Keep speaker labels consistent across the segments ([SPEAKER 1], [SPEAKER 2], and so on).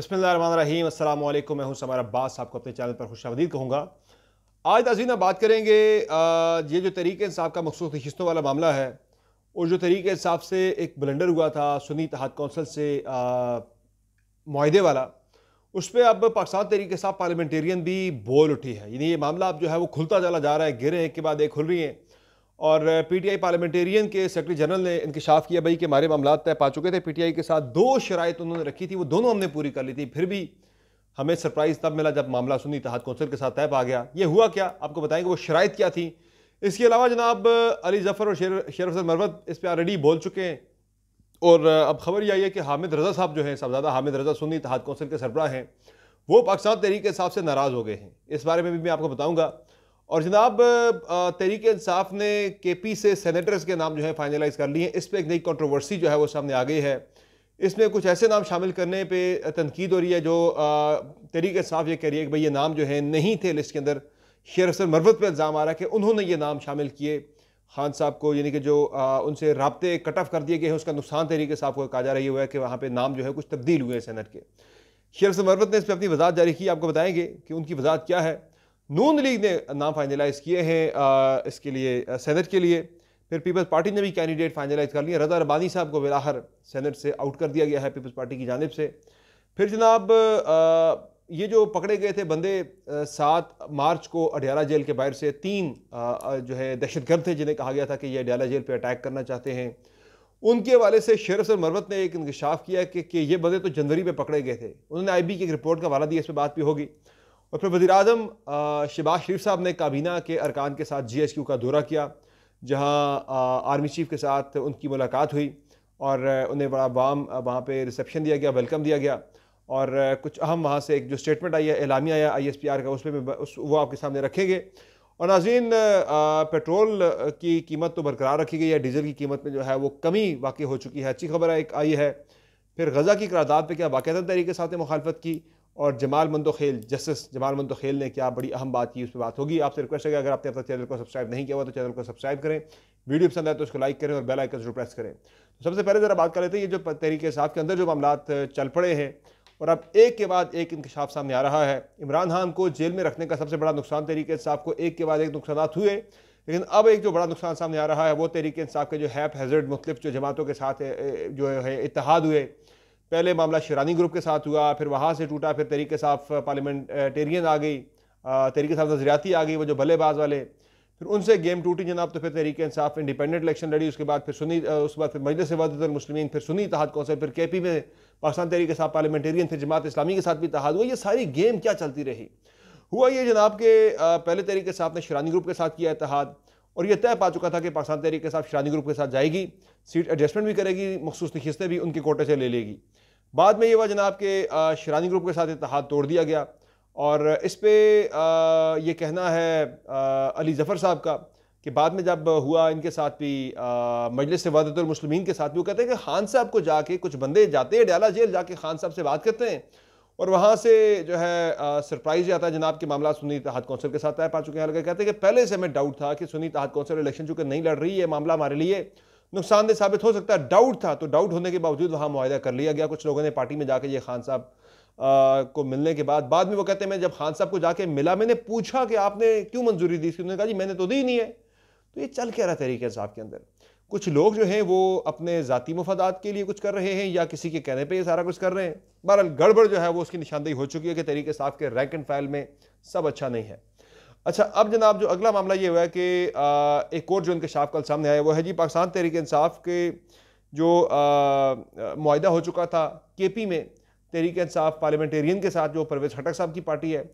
[SPEAKER 1] बसमीम अल्लाम मैं हूँ समर अब्बास आपको अपने चैनल पर खुश कहूँगा आज तजीना बात करेंगे ये जो तरीके इंसाफ का मखसूस नशस्तों वाला मामला है और जो तरीके इंसाफ से एक बलेंडर हुआ था सुनी तहत कौंसल से माहे वाला उस पर अब पाकिस्तान तरीके साहब पार्लियामेंटेरियन भी बोल उठी है यानी ये मामला अब जो है वो खुलता चला जा रहा है गिरे एक के बाद एक खुल रही हैं और पीटीआई पार्लियामेंटेरियन के सेक्रेटरी जनरल ने इंकशाफ किया भाई कि हमारे मामला तय पा चुके थे पीटीआई के साथ दो शराय तो उन्होंने रखी थी वो दोनों हमने पूरी कर ली थी फिर भी हमें सरप्राइज़ तब मिला जब मामला सुनी तहत कौंसिल के साथ तय पा गया ये हुआ क्या आपको बताएंगे वो शराय क्या थी इसके अलावा जनाब अली जफ़र और शेर शेर मरवत इस पर ऑलरेडी बोल चुके हैं और अब खबर यह आई है कि हामिद रज़ा साहब जो हैं साहबजादा हामिद रज़ा सुन्नी तहत कौंसिल के सरबरा हैं वो पाकिस्तान तहरीक के हिसाब से नाराज़ हो गए हैं इस बारे में भी मैं आपको बताऊँगा और जनाब तहरीक इंसाफ ने के पी से सेनेटर्स के नाम जो है फाइनलाइज कर लिए हैं इस पर एक नई कंट्रोवर्सी जो है वो सामने आ गई है इसमें कुछ ऐसे नाम शामिल करने पे तनकीद हो रही है जो तहरीक इंसाफ ये कह रही है कि भाई ये नाम जो है नहीं थे लिस्ट के अंदर शेर अफसर मरवत पर इल्ज़ाम आ रहा है कि उन्होंने ये नाम शामिल किए खान साहब को यानी कि जो आ, उनसे रबते कट ऑफ कर दिए गए हैं उसका नुकसान तरीके साहब को कहा जा रही हुआ है कि वहाँ पर नाम जो है कुछ तब्दील हुए हैं सैनट के शेर अफसर मरवत ने इस पर अपनी वजात जारी की आपको बताएंगे कि उनकी वजात क्या है नून लीग ने नाम फाइनलाइज किए हैं इसके लिए सेनेट के लिए फिर पीपल्स पार्टी ने भी कैंडिडेट फाइनलाइज कर लिया रजा रबानी साहब को बिलाहर सेनेट से आउट कर दिया गया है पीपल्स पार्टी की जानब से फिर जनाब ये जो पकड़े गए थे बंदे सात मार्च को अडियाला जेल के बाहर से तीन जो है दहशत गर्द थे जिन्हें कहा गया था कि ये अडियाला जेल पर अटैक करना चाहते हैं उनके हवाले से शेर सर मरवत ने एक इंकशाफ किया कि, कि ये बंदे तो जनवरी में पकड़े गए थे उन्होंने आई बी की एक रिपोर्ट का हवाला दिया इस पर बात भी होगी और फिर वजी अजम शबाज शरीफ साहब ने काबीना के अरकान के साथ जी एच क्यू का दौरा किया जहाँ आर्मी चीफ के साथ उनकी मुलाकात हुई और उन्हें बड़ा वाम वहाँ पर रिसेप्शन दिया गया वेलकम दिया गया और कुछ अहम वहाँ से एक जो स्टेटमेंट आई है एलामी आया आई एस पी आर का उसमें उस, वो आपके सामने रखेंगे और नाजीन पेट्रोल की कीमत तो बरकरार रखी गई है डीजल की कीमत में जो है वो कमी वाकई हो चुकी है अच्छी खबर एक आई है फिर गज़ा की करारदाद पर क्या वाक़ता तरीके साथ मुखालफत की और जमाल मंदोखेल जस्टिस जमाल मंदोखेल ने क्या बड़ी अहम बात की उस पर बात होगी आपसे रिक्वेस्ट है कि अगर आपने अपना चैनल को सब्सक्राइब नहीं किया हुआ तो चैनल को सब्सक्राइब करें वीडियो पसंद आए तो उसको लाइक करें और बेल आइकन जरूर प्रेस करें तो सबसे पहले ज़रा बात कर लेते हैं ये जो तरीके साहब के अंदर जो मामला चल पड़े हैं और अब एक के बाद एक इंकशाफ सामने आ रहा है इमरान खान को जेल में रखने का सबसे बड़ा नुकसान तरीके साहब को एक के बाद एक नुकसान हुए लेकिन अब एक जो बड़ा नुकसान सामने आ रहा है वो तहरीक साहब के जो हैप हैजर्ड मुख्तफ जो जमातों के साथ जो है इतिहाद हुए पहले मामला शिरानी ग्रुप के साथ हुआ फिर वहाँ से टूटा फिर तरीके साफ पार्लियामेंटेरियन आ गई तरीके साफ नजरियाती आ गई वो जो भलेबाज वाले फिर उनसे गेम टूटी जनाब तो फिर तरीके इंसाफ इंडिपेंडेंट इलेक्शन लड़ी उसके बाद फिर सुनी उसके बाद फिर मजलिस मुस्लिमीन फिर सुनी कौन से फिर के पी में पाकिस्तान तरीके साहब पार्लियामेंटेरियन फिर जमात इस्लामी के साथ भी तहद हुआ ये सारी गेम क्या चलती रही हुआ ये जनाब के पहले तरीके साहब ने शरानी ग्रुप के साथ किया इतिहाद और यह तय पा चुका था कि पाकिस्तान तहरीक के शिरानी शरानी ग्रुप के साथ जाएगी सीट एडजस्टमेंट भी करेगी मखसूस नखीस्तें भी उनके कोटे से ले लेगी बाद में ये हुआ जनाब के शरानी ग्रुप के साथ इतिहाद तोड़ दिया गया और इस पर यह कहना है अली ज़फ़र साहब का कि बाद में जब हुआ इनके साथ भी मजलिस वादतमसलमिन के साथ भी वो कहते हैं कि खान साहब को जाके कुछ बंदे जाते हैं डाला जेल जाके खान साहब से बात करते हैं और वहाँ से जो है सरप्राइज आता है जनाब के मामला सुनी तहत कौंसिल के साथ तय पा चुके हैं अलग कहते हैं कि पहले से हमें डाउट था कि सुनी तहत कौंसिल इलेक्शन चूँकि नहीं लड़ रही है मामला हमारे लिए नुकसानदेह साबित हो सकता है डाउट था तो डाउट होने के बावजूद वहाँ माहा कर लिया गया कुछ लोगों ने पार्टी में जाके ये खान साहब को मिलने के बाद बाद में वो कहते हैं मैं जब खान साहब को जाके मिला मैंने पूछा कि आपने क्यों मंजूरी दी थी उन्होंने कहा जी मैंने तो दी नहीं है तो ये चल क्या रहा तरीके साहब के अंदर कुछ लोग जो हैं वो अपने ज़ाती मफादात के लिए कुछ कर रहे हैं या किसी के कहने पर ये सारा कुछ कर रहे हैं बहरहाल गड़बड़ जो है वो उसकी निशानदेही हो चुकी है कि तरीके साहब के रैंक एंड फाइल में सब अच्छा नहीं है अच्छा अब जनाब जो अगला मामला ये हुआ है कि एक और जो इंकशाफ कल सामने आया वो है जी पाकिस्तान तहरीक इंसाफ के जो माहा हो चुका था के पी में तहरीक इंसाफ पार्लियामेंटेरियन के साथ जो परवेज खटक साहब की पार्टी है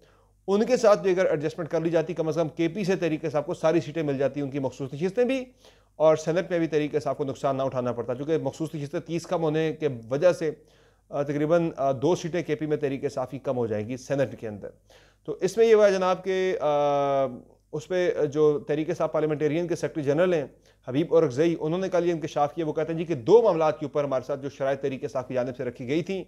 [SPEAKER 1] उनके साथ भी अगर एडजस्टमेंट कर ली जाती कम अज़ कम के पी से तहरीक साहब को सारी सीटें मिल जाती उनकी मखसूस नशस्तें भी और सैनट में भी तहरीक साहब को नुकसान ना उठाना पड़ता चूँकि मखसूस नशस्तें तीस कम होने के वजह से तकरीबन दो सीटें के पी में तहरीक साफ़ ही कम हो जाएंगी सैनट के अंदर तो इसमें ये हुआ जनाब के उस पर जो तहरीक साहब पार्लियामेंटेरियन के सेक्रेटरी जनरल हैं हबीब और जई उन्होंने कल ये इंकशाफ किया वो कहते हैं जी कि दो मामला के ऊपर हमारे साथ जो शराय तहरीक साहब की जानब से रखी गई थी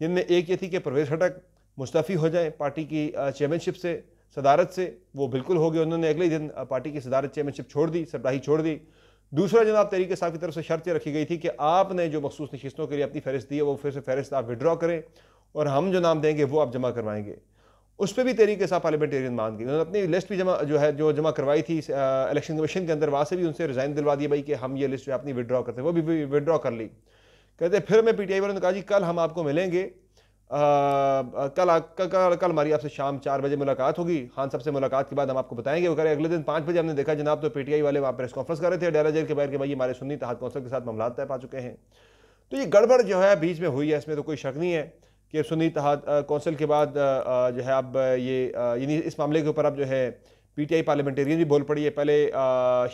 [SPEAKER 1] जिनमें एक ये थी कि परवेज हटक मुस्तफ़ी हो जाए पार्टी की चेयरमैनशिप से सदारत से वो बिल्कुल हो गए उन्होंने अगले दिन पार्टी की सदारत चेयरमैनशिप छोड़ दी सरदाही छोड़ दी दूसरा जनाब तरीके साहब की तरफ से शर्त रखी गई थी कि आपने जो मखसूस नशस्तों के लिए अपनी फहरिस्त दी है वो फिर से फहरिस्त आप विड्रॉ करें और हम जो नाम देंगे वो आप जमा करवाएंगे उस पर भी तहरीक साहब पार्लियामेंटेरियन मान गई उन्होंने अपनी लिस्ट भी जमा जो है जो जमा करवाई थी इलेक्शन uh, कमीशन के अंदर वहाँ से भी उनसे रिज़ाइन दिलवा दिया भाई कि हम ये लिस्ट जो अपनी विड्रॉ करते वो भी विड्रॉ कर ली कहते फिर मैं पी टी आई वालों ने कहा जी कल हम आपको मिलेंगे uh, uh, आ, कल कल कल हमारी आपसे शाम चार बजे मुलाकात होगी खान हाँ, साहब से मुलाकात के बाद हम आपको बताएंगे वो करें अगले दिन पाँच बजे हमने देखा जनाब तो पीटीआई वाले वहाँ प्रेस कॉन्फ्रेंस कर रहे थे डेरा जेल के बाहर के भाई हमारे सुन्नी तहत कौंसल के साथ मामला तय पा चुके हैं तो ये गड़बड़ जो है बीच में हुई है इसमें तो कोई शक नहीं है कि सुनी तहत कौंसिल के बाद जो है अब ये यानी इस मामले के ऊपर अब जो है पी टी आई पार्लियामेंटेरियन भी बोल पड़ी है पहले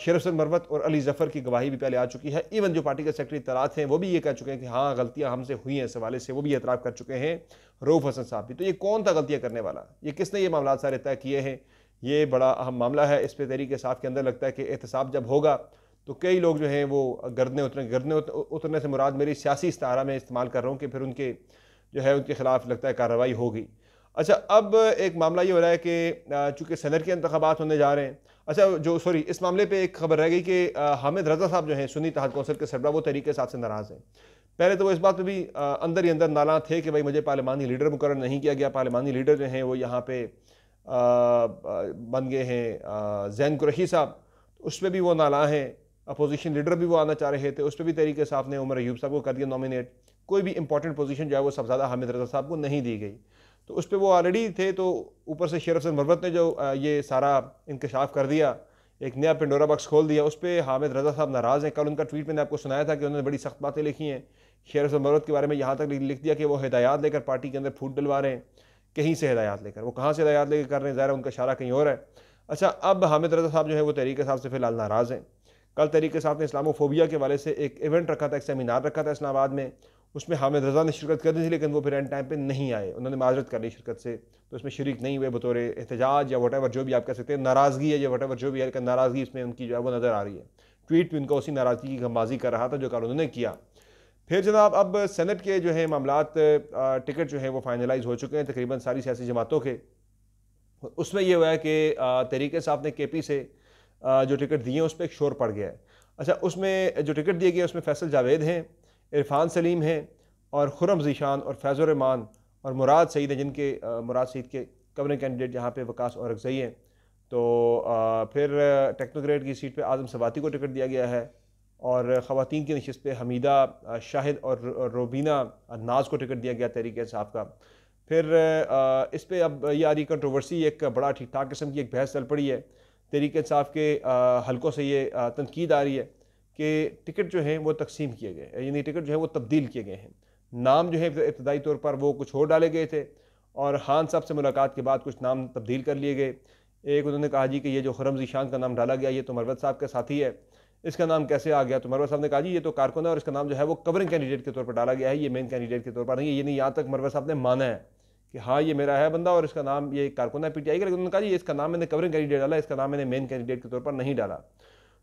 [SPEAKER 1] शरफ मरवत और अली जफ़र की गवाही भी पहले आ चुकी है इवन जो पार्टी के सेक्रेटरी तरात हैं वो भी ये कह चुके हैं कि हाँ गलतियाँ हमसे हुई हैं इस हवाले से वो भी एतराफ़ कर चुके हैं रऊफ़ हसन साहब भी तो ये कौन था गलतियाँ करने वाला ये किसने ये मामला सारे तय किए हैं ये बड़ा अहम मामला है इस पर तहरीक साफ़ के अंदर लगता है कि एहतसाब जब होगा तो कई लोग जो हैं वो गर्दने उतरे गर्दने उतरने से मुराद मेरी सियासी इस में इस्तेमाल कर रहा हूँ कि फिर उनके जो है उनके खिलाफ लगता है कार्रवाई होगी अच्छा अब एक मामला ये हो रहा है कि चूँकि सदर के इंतबात होने जा रहे हैं अच्छा जो सॉरी इस मामले पे एक खबर रह गई कि हामिद रजा साहब जो हैं सुनी तहत कौंसिल के सरबरा वो तरीके साथ से नाराज़ हैं पहले तो वो इस बात पे भी अंदर ही अंदर नाला थे कि भाई मुझे पार्लिमानी लीडर मुकर नहीं किया गया पार्लिमानी लीडर जो हैं वो यहाँ पर बन गए हैं जैन कुरही साहब तो उस पर भी वो नाला हैं अपोजिशन लीडर भी वो आना चाह रहे थे उस पर भी तरीके साहब ने उमर अयूब साहब को कर दिया नॉमिनेट कोई भी इंपॉर्टेंट पोजीशन जो है वो सबजादा हामिद रजा साहब को नहीं दी गई तो उस पर वो ऑलरेडी थे तो ऊपर से शेरफ अफसर मरबत ने जो ये सारा इंकशाफ कर दिया एक नया पिंडोरा बक्स खोल दिया उस पर हामिद रजा साहब नाराज़ हैं कल उनका ट्वीट मैंने आपको सुनाया था कि उन्होंने बड़ी सख्त बातें लिखी हैं शेर अफसर मरवत के बारे में यहाँ तक लिख दिया कि वो हिदायत लेकर पार्टी के अंदर फूट डलवा रहे हैं कहीं से हिदायत लेकर वो कहाँ से हिदायत लेकर कर रहे हैं ज़ाहिर उनका इशारा कहीं और है अच्छा अब हामिद रजा साहब जो है वो तरीक़े साहब से फ़िलहाल नाराज़ हैं कल तरीके साहब ने इस्लामोफोबिया के वाले से एक इवेंट रखा था एक सेमिनार रखा था इस्लामाबाद में उसमें हामिद रज़ा ने शिरकत कर दी थी लेकिन वो फिर एंड टाइम पे नहीं आए उन्होंने माजरत कर ली शिरकत से तो उसमें शरीक नहीं हुए बतौर एहतजाज या वट जो भी आप कह सकते हैं नाराज़गी है या वट जो भी है लेकिन नाराज़गी इसमें उनकी जो है वो नज़र आ रही है ट्वीट भी उनका उसी नाराज़गी की गमबाजी कर रहा था जो कल उन्होंने किया फिर जनाब अब सेनेट के जो है मामला टिकट जो है वो फाइनलाइज हो चुके हैं तकरीबन सारी सियासी जमातों के उसमें यह हुआ है कि तरीके साहब ने के पी से जो टिकट दिए हैं उस पर एक शोर पड़ गया है अच्छा उसमें जो टिकट दिए गए उसमें फैसल जावेद हैं इरफान सलीम हैं और खुरम ज़ीशान और फैज़ुररमान और मुराद सईद हैं जिनके मुराद सईद के कवरिंग कैंडिडेट यहाँ पर वकास और रगजई हैं तो फिर टेक्नोक्रेट की सीट पर आज़म सवाती को टिकट दिया गया है और ख़वान की नशस्त पर हमीदा शाहिद और रोबीना नाज को टिकट दिया गया तहरीक साहब का फिर इस पर अब ये आ रही कंट्रोवर्सी एक बड़ा ठीक ठाक किस्म की एक बहस चल पड़ी है तहरीक साहब के हल्कों से ये तनकीद आ रही है कि टिकट जो हैं वो तकसीम किए गए यानी टिकट जो है वो तब्दील किए गए हैं नाम जो है इब्तदाई तौर पर वो कुछ और डाले गए थे और खान साहब से मुलाकात के बाद कुछ नाम तब्दील कर लिए गए एक उन्होंने कहा जी कि ये जो खरम जीशान का नाम डाला गया ये तो मरवत साहब का साथी है इसका नाम कैसे आ गया तो मरवत साहब ने कहा जी ये तो कारकुन है और इसका नाम जो है वो कवरिंग कैंडिडेट के तौर पर डाला गया है ये मेन कैंडिडेट के तौर पर नहीं है ये नहीं यहाँ तक मरवत साहब ने माना है कि हाँ ये मेरा है बंदा और इसका नाम ये है पी टी आई का लेकिन उन्होंने कहा जी इसका नाम मैंने कवरिंग कैंडिडेट डाला इसका नाम मैंने मेन कैंडिडेट के तौर पर नहीं डाला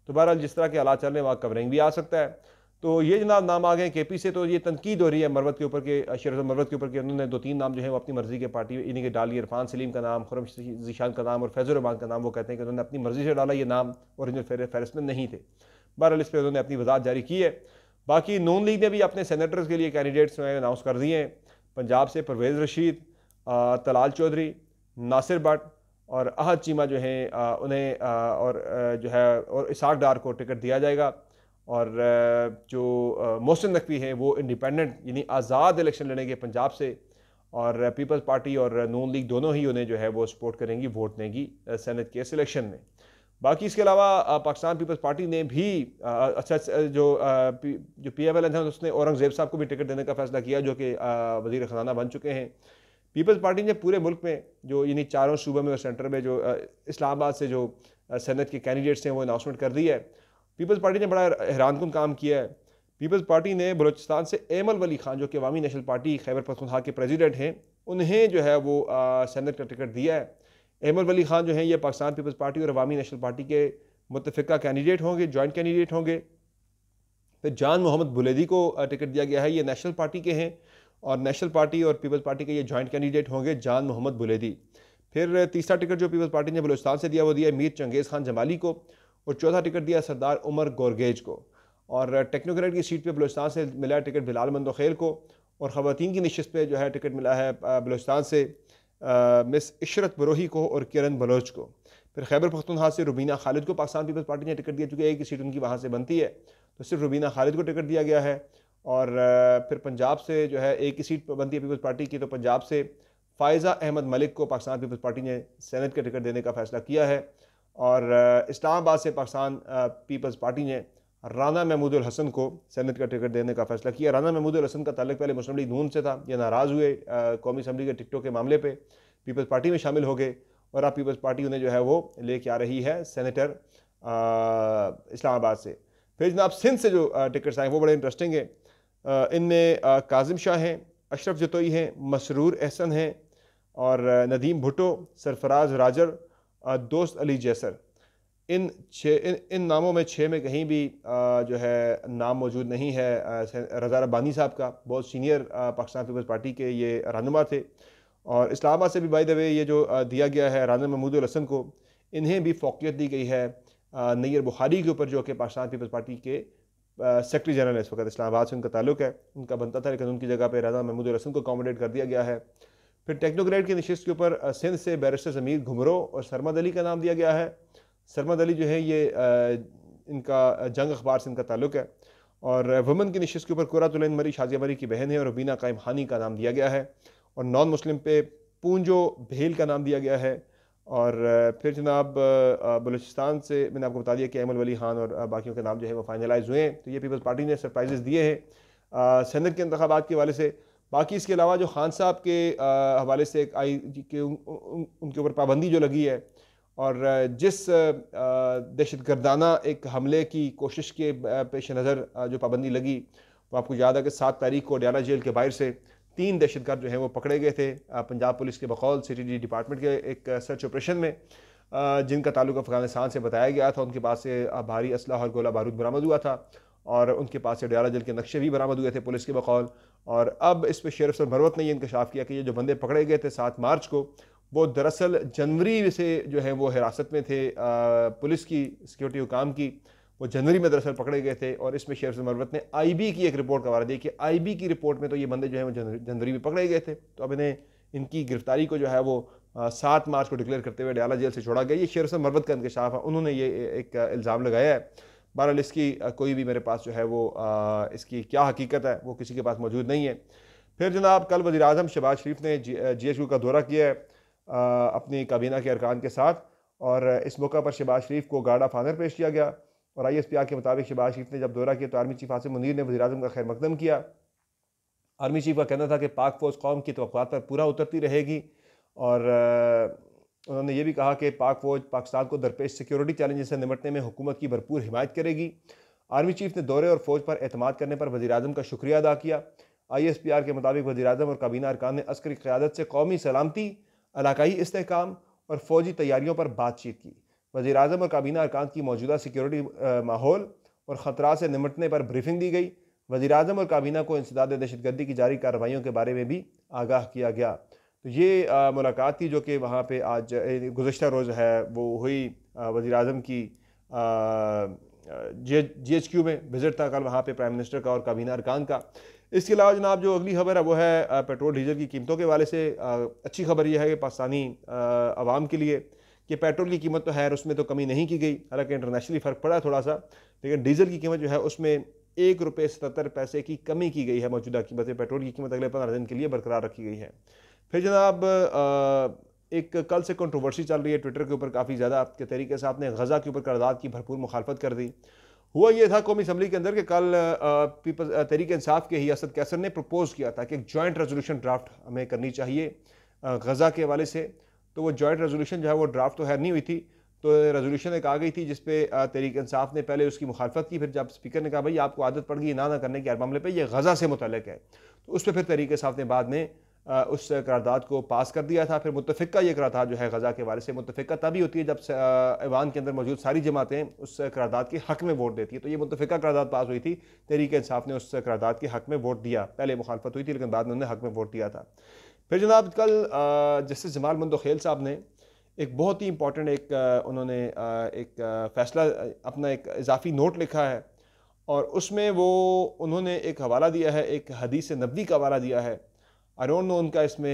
[SPEAKER 1] तो बहरहाल जिस तरह के हालात चल रहे हैं वहाँ कवरिंग भी आ सकता है तो ये जनाब नाम आ गए के पी से तो ये तनकीद हो रही है मरवत के ऊपर के अशर मरवत के ऊपर के उन्होंने दो तीन नाम जो है वो अपनी मर्ज़ी के पार्टी इन्हीं के डाली इरफान सलीम का नाम खुरम जीशान का नाम और फैज़ुररहमान का नाम वो कहते हैं कि उन्होंने अपनी मर्ज़ी से डाला ये नाम औरिजिनल फहरिस्त में नहीं थे बहरहाल इस पर उन्होंने अपनी वजात जारी की है बाकी नून लीग ने भी अपने सेनेटर्स के लिए कैंडिडेट्स जो है अनाउंस कर दिए हैं पंजाब से परवेज़ रशीद तलाल चौधरी नासिर भट्ट और अहद चीमा जो हैं उन्हें और जो है और इसाक डार को टिकट दिया जाएगा और जो मोहसिन नकवी हैं वो इंडिपेंडेंट यानी आज़ाद इलेक्शन लड़ेंगे पंजाब से और पीपल्स पार्टी और नून लीग दोनों ही उन्हें जो है वो सपोर्ट करेंगी वोट देंगी सेनेट के सिलेक्शन में बाकी इसके अलावा पाकिस्तान पीपल्स पार्टी ने भी अच्छा, अच्छा जो जो पी एम एल एन है उसने औरंगज़ेब साहब को भी टिकट देने का फैसला किया जो कि वजीर खजाना बन चुके हैं पीपल्स पार्टी ने पूरे मुल्क में जो इन्हीं चारों सूबे में और सेंटर में जो इस्लामाबाद से जो सनत के कैंडिडेट्स हैं वो अनाउंसमेंट कर दी है पीपल्स पार्टी ने बड़ा हैरानकुन काम किया है पीपल्स पार्टी ने बलोचिस्तान से एमल वली खान जो कि अवामी नेशनल पार्टी खैबर पखनखा के प्रेसिडेंट हैं उन्हें जो है वो सनत का टिकट दिया है एमल वली खान जो हैं ये पाकिस्तान पीपल्स पार्टी और अवामी नेशनल पार्टी के मुतफ़ा कैंडिडेट होंगे जॉइंट कैंडिडेट होंगे फिर जान मोहम्मद बुलेदी को टिकट दिया गया है ये नेशनल पार्टी के हैं और नेशनल पार्टी और पीपल्स पार्टी के ये जॉइंट कैंडिडेट होंगे जान मोहम्मद बुलेदी फिर तीसरा टिकट जो पीपल्स पार्टी ने बलोचस्तान से दिया वो दिया मीर चंगेज़ खान जमाली को और चौथा टिकट दिया सरदार उमर गोरगेज को और टेक्नोक्रेट की सीट पर बलोचस्तान से मिला है टिकट बिलाल मंदोखेल को और ख़वान की नशस्त पे जो है टिकट मिला है बलोचिस्तान से मिस इशरत बरोही को और किरण बलोच को फिर खैबर पख्तनहा से रुबीना खालिद को पाकिस्तान पीपल्स पार्टी ने टिकट दिया चूँकि एक ही सीट उनकी वहाँ से बनती है तो सिर्फ रुबीना खालिद को टिकट दिया गया है और फिर पंजाब से जो है एक ही सीट पर बनती है पीपल्स पार्टी की तो पंजाब से फ़ायज़ा अहमद मलिक को पाकिस्तान पीपल्स पार्टी ने सेनेट का टिकट देने का फ़ैसला किया है और इस्लामाबाद से पाकिस्तान पीपल्स पार्टी ने राना महमूद हसन को सेनेट का टिकट देने का फैसला किया राना महमूद हसन का तल्लक पहले मुस्लिम लीग नून से था यह नाराज़ हुए कौमी असम्बली के टिकटों के मामले पर पीपल्स पार्टी में शामिल हो गए और अब पीपल्स पार्टी उन्हें जो है वो लेके आ रही है सेनेटर इस्लामाबाद से फिर जनाब सिंध से जो टिकट्स आए वो बड़े इंटरेस्टिंग है इनमें काजिम शाह हैं अशरफ जतोई हैं मसरूर एहसन हैं और नदीम भुटो सरफराज राजर दोस्त अली जैसर इन छः इन, इन नामों में छः में कहीं भी जो है नाम मौजूद नहीं है रजा रबानी साहब का बहुत सीनियर पाकिस्तान पीपल्स पार्टी के ये रहनुमा थे और इस्लामाबाद से भी बाई द ये जो दिया गया है राना महमूद हसन को इन्हें भी फोकियत दी गई है नैर बुखारी के ऊपर जो कि पाकिस्तान पीपल्स पार्टी के सेक्रेटरी जनरल है इस वक्त इस्लामाबाद से उनका ताल्लुक है उनका बनता था लेकिन उनकी जगह पर राजा महमूद रसूम को अकोमोडेट कर दिया गया है फिर टेक्नोक्रेट की नशस्त के ऊपर सिंध से बैरिस्टर जमीर घुमरो और सरमद अली का नाम दिया गया है सरमद अली जो है ये इनका जंग अखबार से इनका ताल्लुक है और वुमन की नशस्त के ऊपर कुरातुलैन मरी शाजिया मरी की बहन है और बीना कायम खानी का नाम दिया गया है और नॉन मुस्लिम पे पूंजो भेल का नाम दिया गया है और फिर जनाब बलूचिस्तान से मैंने आपको बता दिया कि अहमद वली खान और बाकियों के नाम जो है वो फाइनलाइज हुए हैं तो ये पीपल्स पार्टी ने सरप्राइजेस दिए हैं सेंट के इंतबात के हवाले से बाकी इसके अलावा जो खान साहब के हवाले से एक आई के उन, उन, उनके ऊपर पाबंदी जो लगी है और जिस दहशत गर्दाना एक हमले की कोशिश के पेश नज़र जो पाबंदी लगी वो आपको याद है कि सात तारीख को अडयाला जेल के बाहर से तीन दहशत गर्द जो है वो पकड़े गए थे पंजाब पुलिस के बकौल सिटी डिपार्टमेंट के एक सर्च ऑपरेशन में जिनका ताल्लुक अफगानिस्तान से बताया गया था उनके पास से भारी असलाह और गोला बारूद बरामद हुआ था और उनके पास से डयाला जल के नक्शे भी बरामद हुए थे पुलिस के बकौल और अब इस पर शेर सर भरवत ने यह इंकशाफ किया कि ये जो बंदे पकड़े गए थे सात मार्च को वो दरअसल जनवरी से जो है वो हिरासत में थे पुलिस की सिक्योरिटी हुकाम की वो जनवरी में दरअसल पकड़े गए थे और इसमें शेफ मरवत ने आईबी की एक रिपोर्ट करवा दी कि आईबी की रिपोर्ट में तो ये बंदे जो है वो जनवरी में पकड़े गए थे तो अब इन्हें इनकी गिरफ्तारी को जो है वो सात मार्च को डिक्लेयर करते हुए डयाला जेल से छोड़ा गया ये शेर से मरबत का इंकशाफ है उन्होंने ये एक इल्ज़ाम लगाया है बहरहाल इसकी कोई भी मेरे पास जो है वो इसकी क्या हकीकत है वो किसी के पास मौजूद नहीं है फिर जनाब कल वजी अजम शहबाज शरीफ ने जी एच यू का दौरा किया है अपनी काबीना के अरकान के साथ और इस मौका पर शहबाज शरीफ को गार्ड ऑफ आनर पेश किया गया और आई एस पी आर के मुताबिक शहबाज शरीफ ने जब दौरा किया तो आर्मी चीफ आसिम मुनीर ने वजीरम का खैर मकदम किया आर्मी चीफ का कहना था कि पाक फौज कौम की तो पर पूरा उतरती रहेगी और उन्होंने ये भी कहा कि पाक फौज पाकिस्तान को दरपेश सिक्योरिटी चैलेंज से निमटने में हुकूमत की भरपूर हिमायत करेगी आर्मी चीफ ने दौरे और फौज पर अहतम करने पर वजी अजम का शुक्रिया अदा किया आई एस पी आर के मुताबिक वजी अजम और काबीना अरकान ने अस्करी क्यादत से कौमी सलामती इलाकई इसकाम और फौजी तैयारियों पर बातचीत की वजी अजम और काबीना अरकान की मौजूदा सिक्योरिटी माहौल और ख़तरा से निमटने पर ब्रीफिंग दी गई वजी अजम और काबीना को इंसदाद दहशतगर्दी की जारी कार्रवाइयों के बारे में भी आगाह किया गया तो ये मुलाकात थी जो कि वहाँ पर आज गुज्त रोज़ है वो हुई वज़ी अजम की जी जी एच क्यू में विज़िट था कल वहाँ पर प्राइम मिनिस्टर का और काबीना अरकान का इसके अलावा जनाब जो अगली खबर है वो है पेट्रोल डीजल की कीमतों के वाले से अच्छी खबर यह है कि पाकिस्तानी आवाम के लिए कि पेट्रोल की कीमत तो है उसमें तो कमी नहीं की गई हालांकि इंटरनेशनली फ़र्क पड़ा थोड़ा सा लेकिन डीजल की कीमत जो है उसमें एक रुपये सतर पैसे की कमी की गई है मौजूदा कीमत पेट्रोल की कीमत अगले पंद्रह दिन के लिए बरकरार रखी गई है फिर जनाब एक कल से कंट्रोवर्सी चल रही है ट्विटर के ऊपर काफ़ी ज़्यादा आपके तरीके से आपने गज़ा के ऊपर करदाद की भरपूर मुखालफत कर दी हुआ यह था कौमी असम्बली के अंदर कि कल पीपल तरीके इंसाफ के ही असद कैसर ने प्रपोज़ किया था कि एक जॉइंट रेजोल्यूशन ड्राफ्ट हमें करनी चाहिए गज़ा के हवाले से तो वो जॉइंट रेजोल्यूशन जो है वो ड्राफ्ट तो खैर नहीं हुई थी तो रेजोल्यूशन एक आ गई थी जिसपे तरीक इंसाफ ने पहले उसकी मुखालफत की फिर जब स्पीकर ने कहा भाई आपको आदत पड़ गई ना ना करने के हर मामले पर यह गज़ा से मुतलक है तो उस पर फिर तरीक इंसाफ ने बाद में उस करारदाद को पास कर दिया था फिर मुतफ़ा यह करारदाद जो है गज़ा के वाले से मुतफ़ा तभी होती है जब ईवान के अंदर मौजूद सारी जमातें उस करारदाद के हक में वोट देती है तो ये मुतफ़ा करारदाद पास हुई थी तहरीक इंसाफ ने उस करारदाद के हक में वोट दिया पहले मुखालफत हुई थी लेकिन बाद में उन्होंने हक में वोट दिया था फिर जनाब कल जस्टिस जमाल खेल साहब ने एक बहुत ही इम्पॉर्टेंट एक उन्होंने एक फ़ैसला अपना एक इजाफी नोट लिखा है और उसमें वो उन्होंने एक हवाला दिया है एक हदीस नबी का हवाला दिया है अरोन नो उनका इसमें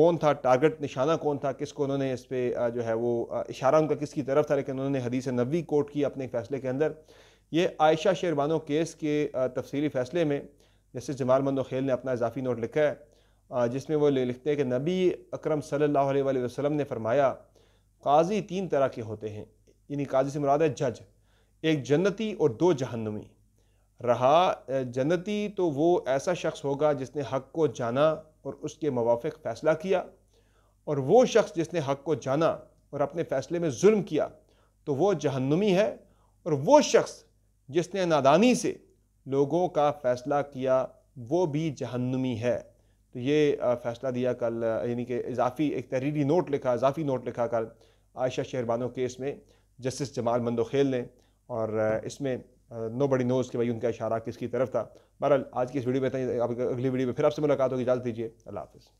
[SPEAKER 1] कौन था टारगेट निशाना कौन था किसको उन्होंने इस पर जो है वो इशारा उनका किसकी तरफ था लेकिन उन्होंने हदीस नबी कोट की अपने फैसले के अंदर ये आयशा शेरबानो केस के तफसीली फ़ैसले में जस्टिस जमाल मंदो खेल ने अपना इजाफी नोट लिखा है जिसमें वो लिखते हैं कि नबी अकरम सल्लल्लाहु अलैहि वसल्लम ने फरमाया काजी तीन तरह के होते हैं यानी काजी से मुराद है जज एक जन्नती और दो जहन्नमी रहा जन्नती तो वो ऐसा शख्स होगा जिसने हक को जाना और उसके मवाफ़ फ़ैसला किया और वो शख्स जिसने हक को जाना और अपने फ़ैसले में जुल्म किया तो वो जहन्नुमी है और वो शख्स जिसने नादानी से लोगों का फ़ैसला किया वो भी जहन्नुमी है तो ये फैसला दिया कल यानी कि इजाफी एक तहरीरी नोट लिखा इजाफी नोट लिखा कल आयशा शहरबानो केस में जस्टिस जमाल मंदोखेल ने और इसमें नो बड़ी नोज़ कि भाई उनका इशारा किसकी तरफ था बहरहाल आज की इस वीडियो में अगली वीडियो में फिर आपसे मुलाकात होगी इजाज़त दीजिए अल्लाह हाफिज़